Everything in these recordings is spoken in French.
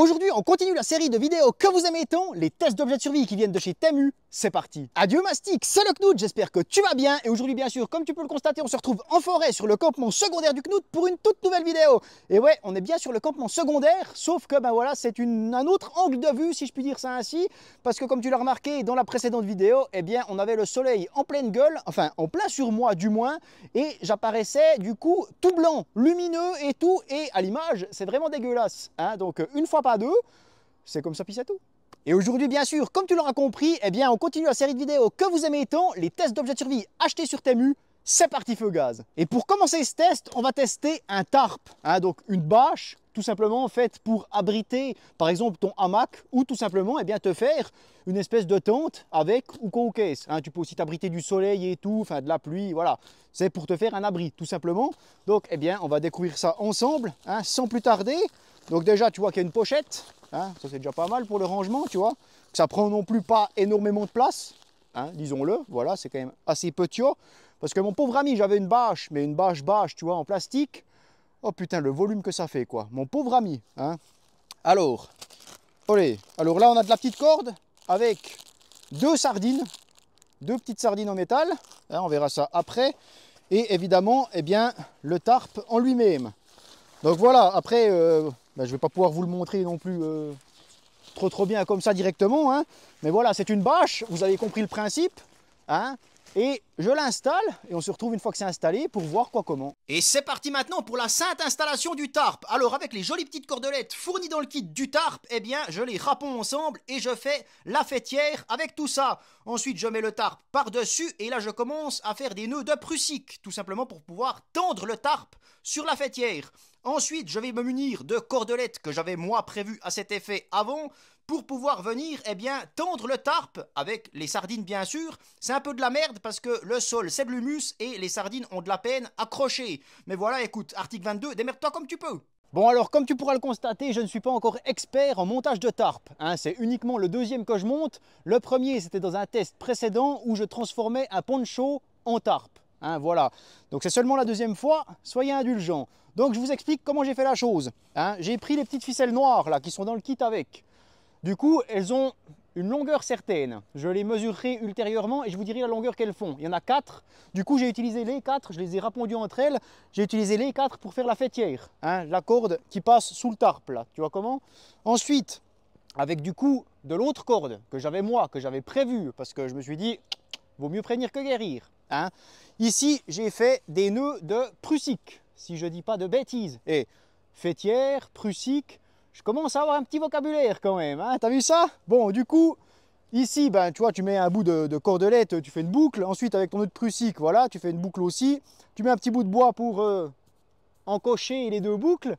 Aujourd'hui, on continue la série de vidéos que vous aimez tant, les tests d'objets de survie qui viennent de chez TEMU, c'est parti Adieu Mastic, c'est le Knout, j'espère que tu vas bien et aujourd'hui bien sûr, comme tu peux le constater, on se retrouve en forêt sur le campement secondaire du Knout pour une toute nouvelle vidéo Et ouais, on est bien sur le campement secondaire, sauf que ben voilà, c'est un autre angle de vue si je puis dire ça ainsi, parce que comme tu l'as remarqué dans la précédente vidéo, eh bien on avait le soleil en pleine gueule, enfin en plein sur moi du moins, et j'apparaissais du coup tout blanc, lumineux et tout, et à l'image, c'est vraiment dégueulasse hein. Donc une fois pas deux, c'est comme ça puis c'est tout et aujourd'hui, bien sûr, comme tu l'auras compris, eh bien, on continue la série de vidéos que vous aimez tant, les tests d'objets de survie achetés sur Temu. C'est parti feu gaz Et pour commencer ce test, on va tester un tarp, hein, donc une bâche tout simplement faite pour abriter par exemple ton hamac ou tout simplement eh bien, te faire une espèce de tente avec ou qu'on caisse. Hein, tu peux aussi t'abriter du soleil et tout, enfin de la pluie, voilà. C'est pour te faire un abri tout simplement. Donc eh bien on va découvrir ça ensemble hein, sans plus tarder. Donc déjà tu vois qu'il y a une pochette, Hein, ça c'est déjà pas mal pour le rangement, tu vois. Ça prend non plus pas énormément de place, hein, disons-le. Voilà, c'est quand même assez petit. Parce que mon pauvre ami, j'avais une bâche, mais une bâche bâche, tu vois, en plastique. Oh putain, le volume que ça fait, quoi. Mon pauvre ami. Hein. Alors, allez. Alors là, on a de la petite corde avec deux sardines, deux petites sardines en métal. on verra ça après. Et évidemment, eh bien, le tarp en lui-même. Donc voilà, après, euh, bah, je vais pas pouvoir vous le montrer non plus euh, trop trop bien comme ça directement. Hein. Mais voilà, c'est une bâche, vous avez compris le principe. Hein. Et je l'installe et on se retrouve une fois que c'est installé pour voir quoi comment. Et c'est parti maintenant pour la sainte installation du tarp. Alors avec les jolies petites cordelettes fournies dans le kit du tarp, eh bien je les rapons ensemble et je fais la fêtière avec tout ça. Ensuite je mets le tarp par-dessus et là je commence à faire des nœuds de prussique tout simplement pour pouvoir tendre le tarp sur la fêtière. Ensuite, je vais me munir de cordelettes que j'avais moi prévues à cet effet avant pour pouvoir venir, eh bien, tendre le tarp avec les sardines, bien sûr. C'est un peu de la merde parce que le sol, c'est de l'humus et les sardines ont de la peine à Mais voilà, écoute, article 22, démerde-toi comme tu peux. Bon alors comme tu pourras le constater, je ne suis pas encore expert en montage de tarp. Hein. c'est uniquement le deuxième que je monte. Le premier c'était dans un test précédent où je transformais un poncho en tarp. Hein, voilà. Donc c'est seulement la deuxième fois, soyez indulgents. Donc je vous explique comment j'ai fait la chose. Hein. J'ai pris les petites ficelles noires là qui sont dans le kit avec. Du coup, elles ont une longueur certaine. Je les mesurerai ultérieurement et je vous dirai la longueur qu'elles font. Il y en a quatre. Du coup, j'ai utilisé les quatre, je les ai rapondues entre elles. J'ai utilisé les quatre pour faire la fêtière. Hein, la corde qui passe sous le tarp là, tu vois comment Ensuite, avec du coup de l'autre corde que j'avais moi, que j'avais prévu parce que je me suis dit, vaut mieux prévenir que guérir. Hein. Ici, j'ai fait des nœuds de prussique, si je dis pas de bêtises. Et fêtière, prussique, je commence à avoir un petit vocabulaire quand même. Hein. T'as vu ça Bon, du coup, ici, ben, tu vois, tu mets un bout de, cordelette, tu fais une boucle. Ensuite, avec ton nœud de prussique, voilà, tu fais une boucle aussi. Tu mets un petit bout de bois pour euh, encocher les deux boucles.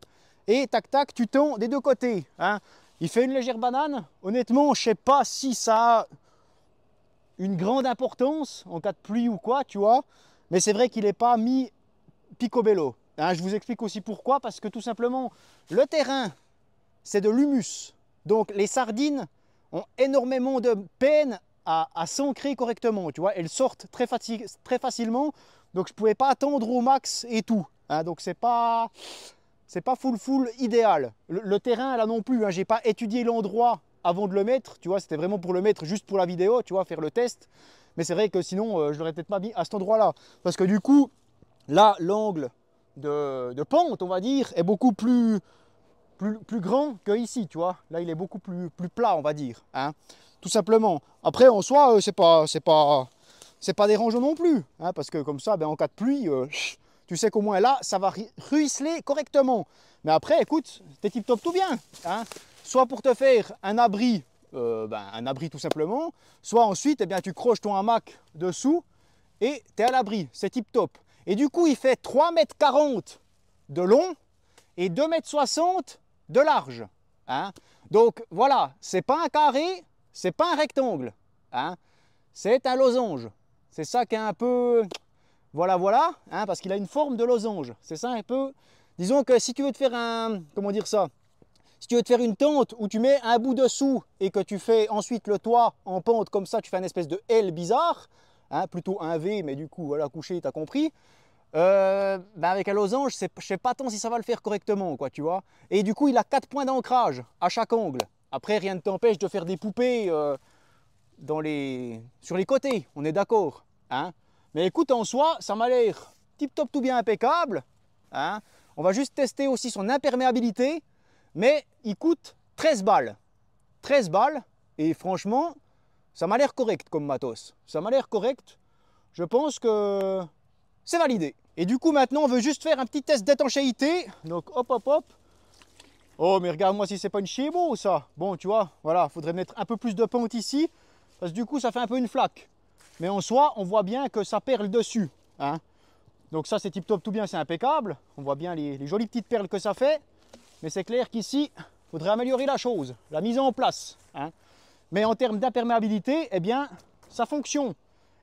Et tac, tac, tu tends des deux côtés. Hein. Il fait une légère banane. Honnêtement, je sais pas si ça une grande importance en cas de pluie ou quoi, tu vois. Mais c'est vrai qu'il n'est pas mis picobello. Hein, je vous explique aussi pourquoi, parce que tout simplement, le terrain, c'est de l'humus. Donc les sardines ont énormément de peine à, à s'ancrer correctement, tu vois. Elles sortent très, très facilement, donc je pouvais pas attendre au max et tout. Hein. donc c'est pas... C'est pas full full idéal. Le, terrain là non plus, hein. j'ai pas étudié l'endroit avant de le mettre, tu vois, c'était vraiment pour le mettre juste pour la vidéo, tu vois, faire le test. Mais c'est vrai que sinon, je euh, je l'aurais peut-être pas mis à cet endroit-là. Parce que du coup, là, l'angle de, pente, on va dire, est beaucoup plus, plus, grand que ici, tu vois. Là, il est beaucoup plus, plus plat, on va dire. Hein, tout simplement. Après, en soi, ce euh, c'est pas, c'est pas, c'est pas dérangeant non plus. Hein, parce que comme ça, ben, en cas de pluie, euh, tu sais qu'au moins là, ça va ruisseler correctement. Mais après, écoute, t'es tip-top tout bien. Hein soit pour te faire un abri, euh, ben, un abri tout simplement, soit ensuite eh bien, tu croches ton hamac dessous et tu es à l'abri, c'est tip top. Et du coup, il fait 3,40 m de long et 2,60 m de large. Hein. Donc voilà, c'est pas un carré, c'est pas un rectangle, hein. c'est un losange. C'est ça qui est un peu... Voilà, voilà, hein, parce qu'il a une forme de losange. C'est ça un peu... Disons que si tu veux te faire un... Comment dire ça si tu veux te faire une tente où tu mets un bout dessous et que tu fais ensuite le toit en pente comme ça, tu fais un espèce de L bizarre, hein, plutôt un V, mais du coup, voilà, couché, t'as compris. Euh, ben avec un losange, je ne sais pas tant si ça va le faire correctement, quoi, tu vois. Et du coup, il a quatre points d'ancrage à chaque angle. Après, rien ne t'empêche de faire des poupées euh, dans les... sur les côtés, on est d'accord. Hein Mais écoute, en soi, ça m'a l'air tip-top tout bien impeccable. Hein on va juste tester aussi son imperméabilité mais il coûte 13 balles. 13 balles, et franchement, ça m'a l'air correct comme matos. Ça m'a l'air correct. Je pense que c'est validé. Et du coup, maintenant, on veut juste faire un petit test d'étanchéité. Donc, hop, hop, hop. Oh, mais regarde-moi si c'est pas une ou ça. Bon, tu vois, voilà, faudrait mettre un peu plus de pente ici. Parce que du coup, ça fait un peu une flaque. Mais en soi, on voit bien que ça perle dessus. Hein. Donc ça, c'est tip-top tout bien, c'est impeccable. On voit bien les jolies petites perles que ça fait. Mais c'est clair qu'ici, il faudrait améliorer la chose, la mise en place. Hein. Mais en termes d'imperméabilité, eh bien, ça fonctionne.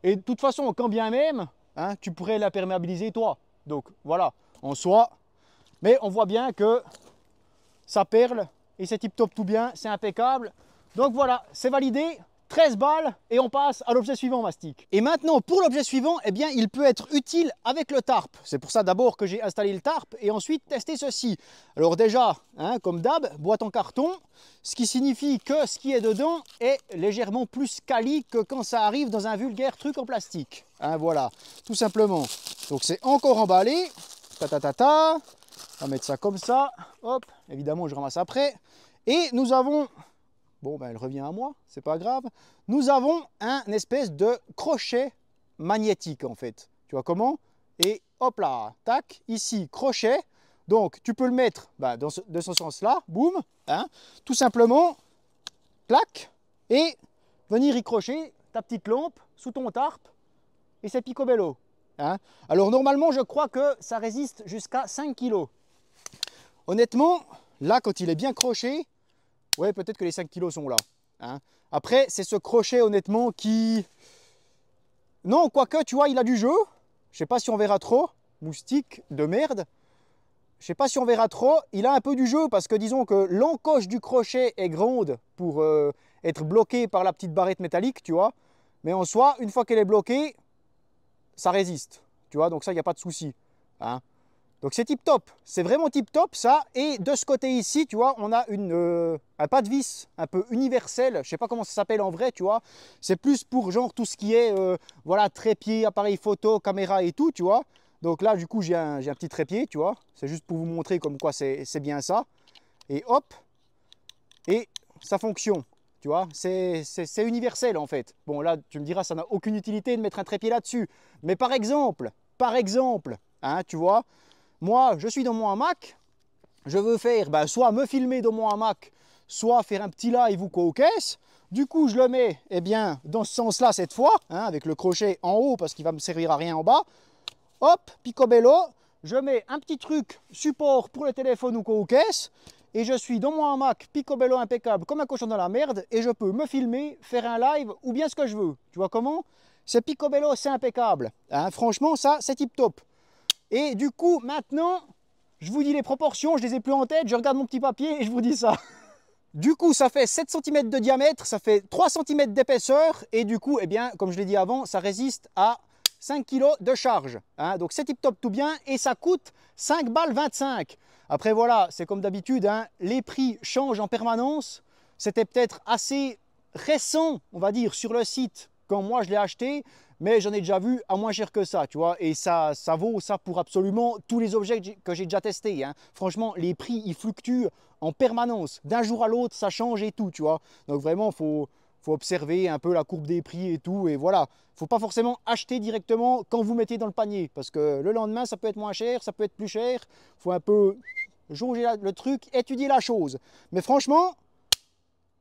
Et de toute façon, quand bien même, hein, tu pourrais l'imperméabiliser toi. Donc voilà, en soi. Mais on voit bien que ça perle et c'est tip top tout bien, c'est impeccable. Donc voilà, c'est validé. 13 balles et on passe à l'objet suivant, Mastic. Et maintenant, pour l'objet suivant, eh bien, il peut être utile avec le tarp. C'est pour ça d'abord que j'ai installé le tarp et ensuite testé ceci. Alors déjà, hein, comme d'hab, boîte en carton, ce qui signifie que ce qui est dedans est légèrement plus quali que quand ça arrive dans un vulgaire truc en plastique. Hein, voilà, tout simplement. Donc c'est encore emballé. Ta ta ta ta. On va mettre ça comme ça. Hop, évidemment, je ramasse après. Et nous avons Bon, ben, elle revient à moi, c'est pas grave. Nous avons un espèce de crochet magnétique en fait. Tu vois comment Et hop là, tac, ici, crochet. Donc tu peux le mettre ben, de ce sens-là, boum, hein, tout simplement, clac, et venir y crocher ta petite lampe sous ton tarp. et c'est picobello. Hein. Alors normalement, je crois que ça résiste jusqu'à 5 kg. Honnêtement, là, quand il est bien croché, ouais, peut-être que les 5 kilos sont là. Hein. Après, c'est ce crochet, honnêtement, qui... Non, quoique, tu vois, il a du jeu. Je sais pas si on verra trop. Moustique de merde. Je sais pas si on verra trop. Il a un peu du jeu parce que disons que l'encoche du crochet est grande pour euh, être bloquée par la petite barrette métallique, tu vois. Mais en soi, une fois qu'elle est bloquée, ça résiste. Tu vois, donc ça, il n'y a pas de souci. Hein. Donc c'est tip top, c'est vraiment tip top ça. Et de ce côté ici, tu vois, on a une, euh, un pas de vis un peu universel. Je sais pas comment ça s'appelle en vrai, tu vois. C'est plus pour genre tout ce qui est euh, voilà trépied, appareil photo, caméra et tout, tu vois. Donc là, du coup, j'ai un, un, petit trépied, tu vois. C'est juste pour vous montrer comme quoi c'est bien ça. Et hop, et ça fonctionne. Tu vois, c'est universel en fait. Bon là, tu me diras, ça n'a aucune utilité de mettre un trépied là-dessus. Mais par exemple, par exemple, hein, tu vois, moi, je suis dans mon hamac, je veux faire bah, soit me filmer dans mon hamac, soit faire un petit live ou quoi au caisse. Du coup, je le mets eh bien, dans ce sens-là cette fois, hein, avec le crochet en haut parce qu'il va me servir à rien en bas. Hop, picobello, je mets un petit truc support pour le téléphone ou quoi aux Et je suis dans mon hamac picobello impeccable comme un cochon dans la merde et je peux me filmer, faire un live ou bien ce que je veux. Tu vois comment C'est picobello, c'est impeccable. Hein. franchement, ça, c'est tip top. Et du coup, maintenant, je vous dis les proportions, je les ai plus en tête, je regarde mon petit papier et je vous dis ça. Du coup, ça fait 7 cm de diamètre, ça fait 3 cm d'épaisseur et du coup, eh bien, comme je l'ai dit avant, ça résiste à 5 kg de charge. Hein. Donc c'est tip-top tout bien et ça coûte 5 balles 25. Après voilà, c'est comme d'habitude, hein, les prix changent en permanence. C'était peut-être assez récent, on va dire, sur le site quand moi je l'ai acheté mais j'en ai déjà vu à moins cher que ça, tu vois, et ça, ça vaut ça pour absolument tous les objets que j'ai déjà testés. Hein. Franchement, les prix, ils fluctuent en permanence. D'un jour à l'autre, ça change et tout, tu vois. Donc vraiment, faut faut observer un peu la courbe des prix et tout, et voilà. Faut pas forcément acheter directement quand vous mettez dans le panier, parce que le lendemain, ça peut être moins cher, ça peut être plus cher. Faut un peu jauger le truc, étudier la chose. Mais franchement,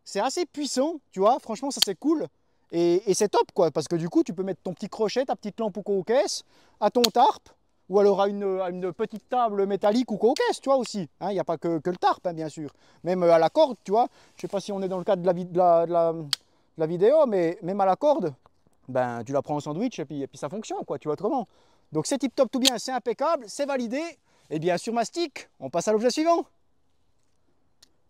c'est assez puissant, tu vois. Franchement, ça c'est cool. Et, c'est top, quoi, parce que du coup, tu peux mettre ton petit crochet, ta petite lampe ou quoi au à ton tarp, ou alors à une, petite table métallique ou quoi aux tu vois, aussi. Hein. Il n'y a pas que, le tarp, hein, bien sûr. Même euh, à la corde, tu vois. Je sais pas si on est dans le cadre de la, vidéo, mais même à la corde, ben, tu la prends en sandwich et puis, et puis ça fonctionne, quoi, tu vois, autrement. Donc c'est tip-top tout bien, c'est impeccable, c'est validé. Et bien sur Mastic, on passe à l'objet suivant.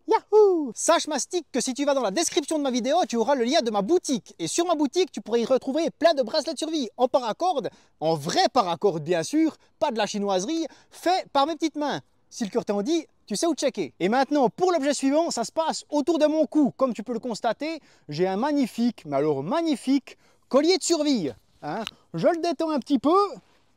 Yahoo Sache Mastic que si tu vas dans la description de ma vidéo, tu auras le lien de ma boutique. Et sur ma boutique, tu pourras y retrouver plein de bracelets de survie en paracorde, en vrai paracorde bien sûr, pas de la chinoiserie, fait par mes petites mains. Si le cœur t'en dit, tu sais où checker. Et maintenant, pour l'objet suivant, ça se passe autour de mon cou. Comme tu peux le constater, j'ai un magnifique, mais alors magnifique, collier de survie. Hein, je le détends un petit peu,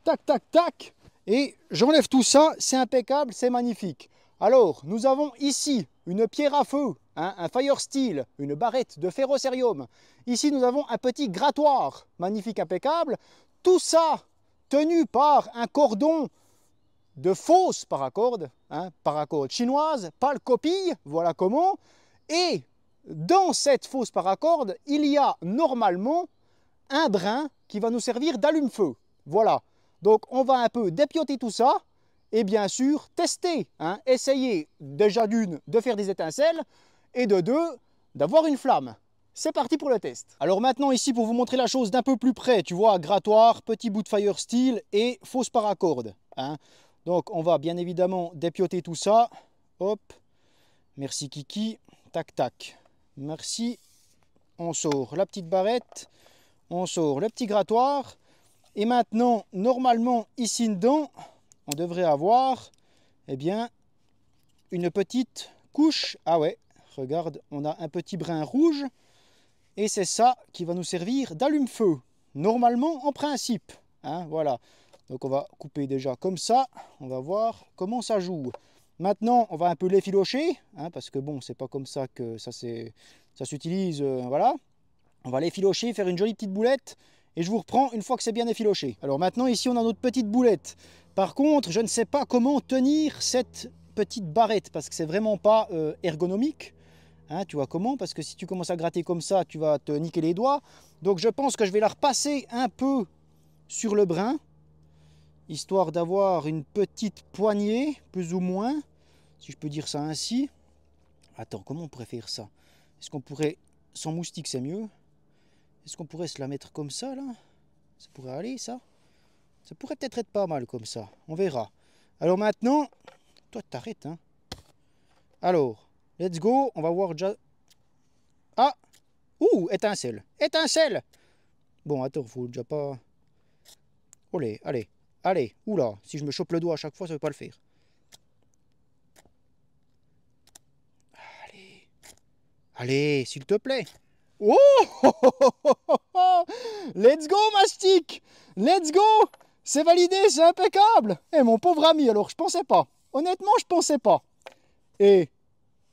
tac, tac, tac, et j'enlève tout ça, c'est impeccable, c'est magnifique. Alors, nous avons ici une pierre à feu, hein, un fire steel, une barrette de ferrocérium. Ici, nous avons un petit grattoir, magnifique, impeccable. Tout ça tenu par un cordon de fausse paracorde, hein, paracorde chinoise, pâle copie, voilà comment. Et dans cette fausse paracorde, il y a normalement un brin qui va nous servir d'allume-feu. Voilà. Donc on va un peu dépioter tout ça et bien sûr tester, hein, essayer déjà d'une de faire des étincelles et de deux d'avoir une flamme. C'est parti pour le test. Alors maintenant ici pour vous montrer la chose d'un peu plus près, tu vois, grattoir, petit bout de fire steel et fausse paracorde. Hein. Donc on va bien évidemment dépioter tout ça. Hop, merci Kiki, tac tac, merci. On sort la petite barrette, on sort le petit grattoir. Et maintenant, normalement, ici dedans, on devrait avoir eh bien, une petite couche. Ah ouais, regarde, on a un petit brin rouge. Et c'est ça qui va nous servir d'allume-feu. Normalement, en principe. Hein, voilà. Donc on va couper déjà comme ça. On va voir comment ça joue. Maintenant, on va un peu l'effilocher. Hein, parce que bon, c'est pas comme ça que ça s'utilise. Euh, voilà. On va l'effilocher, faire une jolie petite boulette. Et je vous reprends une fois que c'est bien effiloché. Alors maintenant, ici, on a notre petite boulette. Par contre, je ne sais pas comment tenir cette petite barrette parce que c'est vraiment pas euh, ergonomique. Hein, tu vois comment Parce que si tu commences à gratter comme ça, tu vas te niquer les doigts. Donc je pense que je vais la repasser un peu sur le brin, histoire d'avoir une petite poignée, plus ou moins, si je peux dire ça ainsi. Attends, comment on pourrait faire ça Est-ce qu'on pourrait... Sans moustique, c'est mieux. Est-ce qu'on pourrait se la mettre comme ça, là Ça pourrait aller, ça ça pourrait peut-être être pas mal comme ça. On verra. Alors maintenant, toi t'arrêtes. Hein. Alors, let's go. On va voir déjà... Ah Ouh, étincelle. Étincelle Bon, attends, faut déjà pas... Allez, allez, allez. Oula, si je me chope le doigt à chaque fois, ça ne veut pas le faire. Allez. Allez, s'il te plaît. Oh Let's go, Mastic Let's go c'est validé, c'est impeccable Eh mon pauvre ami, alors je pensais pas. Honnêtement, je pensais pas. Et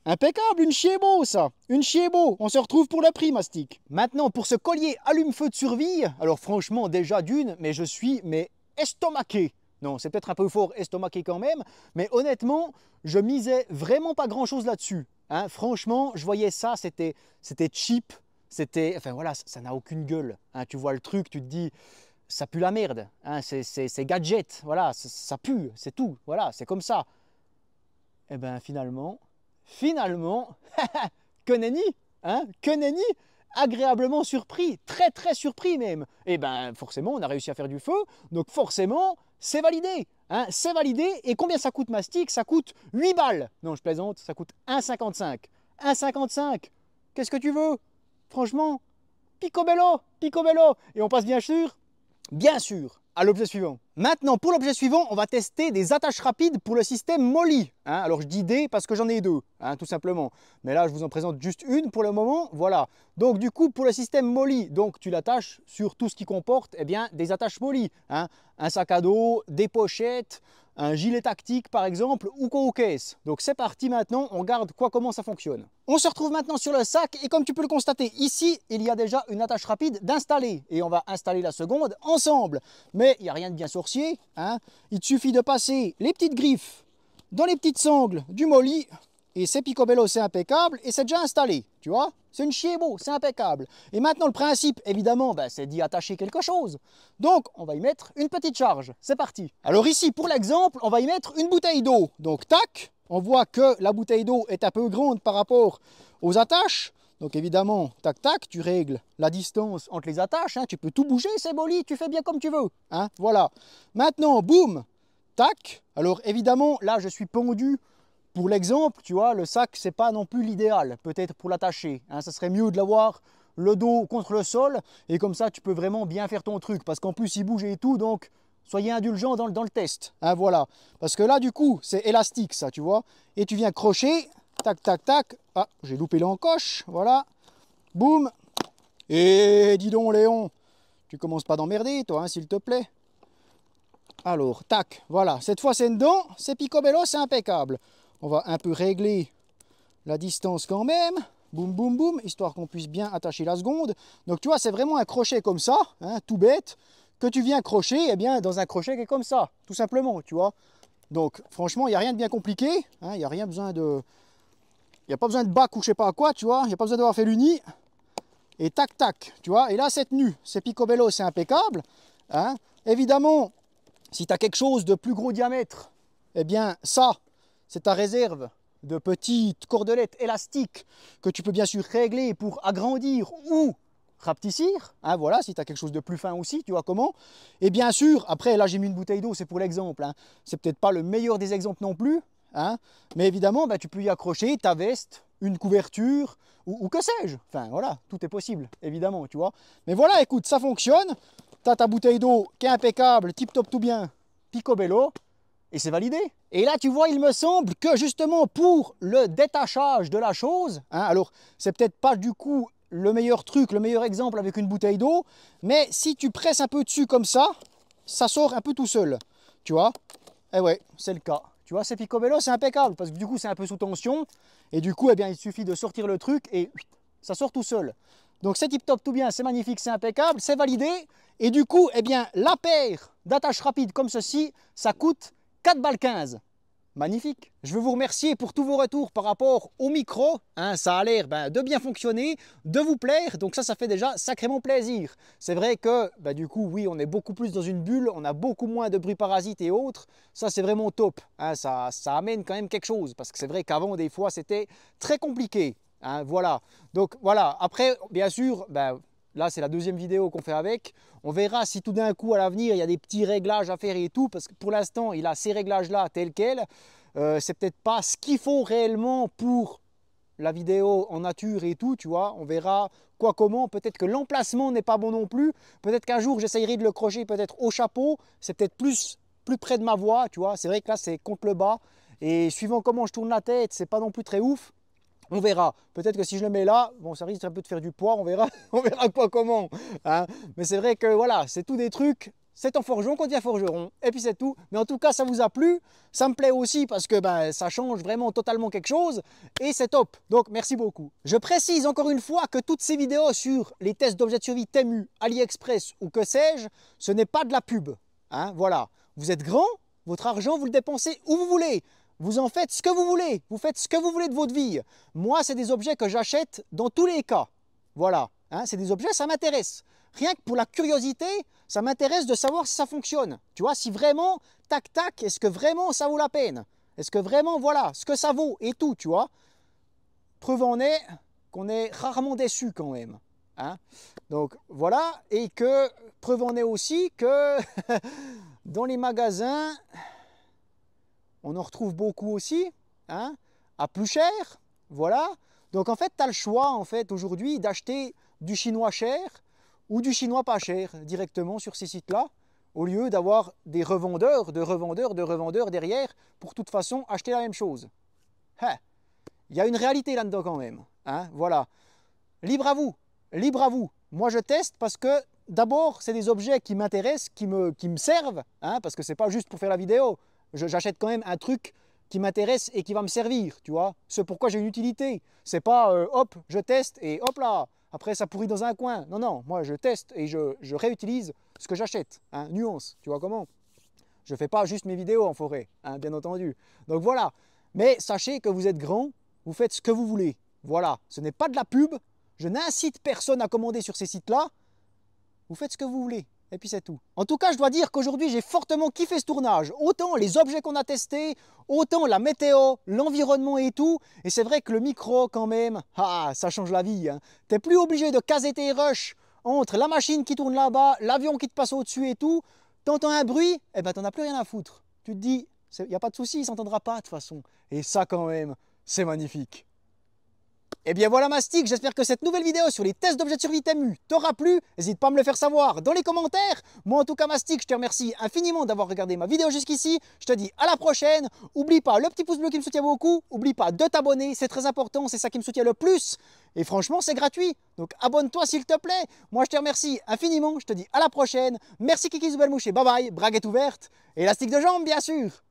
impeccable, une beau, ça Une beau. On se retrouve pour le prix, Mastic. Maintenant, pour ce collier allume-feu de survie, alors franchement, déjà d'une, mais je suis mais estomaqué. Non, c'est peut-être un peu fort, estomaqué quand même, mais honnêtement, je misais vraiment pas grand-chose là-dessus. Hein, franchement, je voyais ça, c'était cheap, c'était... Enfin voilà, ça n'a aucune gueule. Hein, tu vois le truc, tu te dis ça pue la merde. Hein, c'est gadget, voilà, ça pue, c'est tout, voilà, c'est comme ça. Et eh bien finalement, finalement, que nenni, hein, que agréablement surpris, très très surpris même. Et eh ben forcément, on a réussi à faire du feu, donc forcément, c'est validé. Hein, c'est validé. Et combien ça coûte Mastic Ça coûte 8 balles. Non, je plaisante, ça coûte 1,55. 1,55 Qu'est-ce que tu veux Franchement, picobello, picobello. Et on passe bien sûr bien sûr, à l'objet suivant. Maintenant, pour l'objet suivant, on va tester des attaches rapides pour le système Molly. Hein. alors, je dis des parce que j'en ai deux, hein, tout simplement. Mais là, je vous en présente juste une pour le moment. Voilà. Donc, du coup, pour le système Molly, donc tu l'attaches sur tout ce qui comporte eh bien, des attaches Molly. Hein. Un sac à dos, des pochettes, un gilet tactique par exemple ou qu'on caisse. Donc c'est parti maintenant, on regarde quoi, comment ça fonctionne. On se retrouve maintenant sur le sac et comme tu peux le constater ici, il y a déjà une attache rapide d'installer et on va installer la seconde ensemble. Mais il n'y a rien de bien sorcier, hein il suffit de passer les petites griffes dans les petites sangles du molly et c'est picobello, c'est impeccable et c'est déjà installé. C'est une chierbo, c'est impeccable. Et maintenant, le principe, évidemment, bah, c'est d'y attacher quelque chose. Donc, on va y mettre une petite charge. C'est parti. Alors ici, pour l'exemple, on va y mettre une bouteille d'eau. Donc, tac, on voit que la bouteille d'eau est un peu grande par rapport aux attaches. Donc évidemment, tac tac, tu règles la distance entre les attaches. Hein. tu peux tout bouger, c'est bolide, tu fais bien comme tu veux. Hein. voilà. Maintenant, boum, tac. Alors évidemment, là, je suis pendu pour l'exemple, tu vois, le sac, c'est pas non plus l'idéal, peut-être pour l'attacher. Hein, ça serait mieux de l'avoir le dos contre le sol, et comme ça, tu peux vraiment bien faire ton truc, parce qu'en plus, il bouge et tout, donc soyez indulgents dans, dans le test. Hein, voilà. Parce que là, du coup, c'est élastique, ça, tu vois. Et tu viens crocher, tac, tac, tac. Ah, j'ai loupé l'encoche, voilà. Boum. Et dis donc, Léon, tu commences pas d'emmerder, toi, hein, s'il te plaît. Alors, tac, voilà. Cette fois, c'est dedans, c'est picobello, c'est impeccable. On va un peu régler la distance quand même. Boum, boum, boum, histoire qu'on puisse bien attacher la seconde. Donc tu vois, c'est vraiment un crochet comme ça, hein, tout bête, que tu viens crocher eh bien, dans un crochet qui est comme ça, tout simplement, tu vois. Donc franchement, il n'y a rien de bien compliqué, hein, il n'y a rien besoin de... Il n'y a pas besoin de bac ou je sais pas quoi, tu vois, il n'y a pas besoin d'avoir fait l'uni. Et tac, tac, tu vois. Et là, cette tenu, c'est picobello, c'est impeccable. Hein. Évidemment, si tu as quelque chose de plus gros diamètre, eh bien ça, c'est ta réserve de petites cordelettes élastiques que tu peux bien sûr régler pour agrandir ou rapetissir. Hein, voilà, si tu as quelque chose de plus fin aussi, tu vois comment. Et bien sûr, après, là j'ai mis une bouteille d'eau, c'est pour l'exemple. Hein. C'est peut-être pas le meilleur des exemples non plus. Hein. Mais évidemment, bah, tu peux y accrocher ta veste, une couverture ou, que sais-je. Enfin voilà, tout est possible, évidemment, tu vois. Mais voilà, écoute, ça fonctionne. Tu as ta bouteille d'eau qui est impeccable, tip top tout bien, picobello et c'est validé. Et là, tu vois, il me semble que justement pour le détachage de la chose, hein, alors c'est peut-être pas du coup le meilleur truc, le meilleur exemple avec une bouteille d'eau, mais si tu presses un peu dessus comme ça, ça sort un peu tout seul, tu vois. Et eh ouais, c'est le cas. Tu vois, c'est picobello, c'est impeccable parce que du coup, c'est un peu sous tension et du coup, eh bien, il suffit de sortir le truc et ça sort tout seul. Donc c'est tip top, tout bien, c'est magnifique, c'est impeccable, c'est validé. Et du coup, eh bien, la paire d'attaches rapide comme ceci, ça coûte 4 balles 15. Magnifique. Je veux vous remercier pour tous vos retours par rapport au micro. Hein, ça a l'air ben, de bien fonctionner, de vous plaire. Donc ça, ça fait déjà sacrément plaisir. C'est vrai que ben, du coup, oui, on est beaucoup plus dans une bulle. On a beaucoup moins de bruit parasite et autres. Ça, c'est vraiment top. Hein, ça, ça amène quand même quelque chose. Parce que c'est vrai qu'avant, des fois, c'était très compliqué. Hein, voilà. Donc voilà. Après, bien sûr, ben, Là, c'est la deuxième vidéo qu'on fait avec. On verra si tout d'un coup, à l'avenir, il y a des petits réglages à faire et tout, parce que pour l'instant, il a ces réglages-là tels quels. Euh, c'est peut-être pas ce qu'il faut réellement pour la vidéo en nature et tout, tu vois. On verra quoi comment. Peut-être que l'emplacement n'est pas bon non plus. Peut-être qu'un jour, j'essayerai de le crocher peut-être au chapeau. C'est peut-être plus, plus près de ma voix, tu vois. C'est vrai que là, c'est contre le bas. Et suivant comment je tourne la tête, c'est pas non plus très ouf. On verra. Peut-être que si je le mets là, bon, ça risque un peu de faire du poids. On verra, on verra quoi, comment. Hein. Mais c'est vrai que voilà, c'est tout des trucs. C'est en forgeron qu'on devient forgeron. Et puis c'est tout. Mais en tout cas, ça vous a plu. Ça me plaît aussi parce que ben, ça change vraiment totalement quelque chose. Et c'est top. Donc merci beaucoup. Je précise encore une fois que toutes ces vidéos sur les tests d'objets de survie Temu, AliExpress ou que sais-je, ce n'est pas de la pub. Hein, voilà. Vous êtes grand, votre argent, vous le dépensez où vous voulez. Vous en faites ce que vous voulez. Vous faites ce que vous voulez de votre vie. Moi, c'est des objets que j'achète dans tous les cas. Voilà. Hein, c'est des objets, ça m'intéresse. Rien que pour la curiosité, ça m'intéresse de savoir si ça fonctionne. Tu vois, si vraiment, tac, tac, est-ce que vraiment ça vaut la peine Est-ce que vraiment, voilà, ce que ça vaut et tout, tu vois Preuve en est qu'on est rarement déçu quand même. Hein Donc voilà, et que preuve en est aussi que dans les magasins, on en retrouve beaucoup aussi, hein, à plus cher, voilà. Donc en fait, tu as le choix en fait aujourd'hui d'acheter du chinois cher ou du chinois pas cher directement sur ces sites-là, au lieu d'avoir des revendeurs, de revendeurs, de revendeurs derrière pour toute façon acheter la même chose. Hein, il y a une réalité là-dedans quand même. Hein, voilà. Libre à vous, libre à vous. Moi je teste parce que d'abord c'est des objets qui m'intéressent, qui me, qui me servent, parce que c'est pas juste pour faire la vidéo. J'achète quand même un truc qui m'intéresse et qui va me servir, tu vois. C'est pourquoi j'ai une utilité. C'est pas euh, hop, je teste et hop là, après ça pourrit dans un coin. Non, non, moi je teste et je, réutilise ce que j'achète. Hein. nuance, tu vois comment Je fais pas juste mes vidéos en forêt, hein, bien entendu. Donc voilà. Mais sachez que vous êtes grand, vous faites ce que vous voulez. Voilà, ce n'est pas de la pub. Je n'incite personne à commander sur ces sites-là. Vous faites ce que vous voulez. Et puis c'est tout. En tout cas, je dois dire qu'aujourd'hui, j'ai fortement kiffé ce tournage. Autant les objets qu'on a testés, autant la météo, l'environnement et tout. Et c'est vrai que le micro, quand même, ah, ça change la vie. Hein. T'es plus obligé de caser tes rushs entre la machine qui tourne là-bas, l'avion qui te passe au-dessus et tout. T'entends un bruit, eh ben t'en as plus rien à foutre. Tu te dis, il n'y a pas de souci, il s'entendra pas de toute façon. Et ça, quand même, c'est magnifique. Et eh bien voilà Mastic, j'espère que cette nouvelle vidéo sur les tests d'objets de survie t'aura plu. N'hésite pas à me le faire savoir dans les commentaires. Moi en tout cas Mastic, je te remercie infiniment d'avoir regardé ma vidéo jusqu'ici. Je te dis à la prochaine. Oublie pas le petit pouce bleu qui me soutient beaucoup. Oublie pas de t'abonner, c'est très important, c'est ça qui me soutient le plus. Et franchement c'est gratuit, donc abonne-toi s'il te plaît. Moi je te remercie infiniment, je te dis à la prochaine. Merci Kiki Belle bye bye, braguette ouverte. Élastique de jambes bien sûr.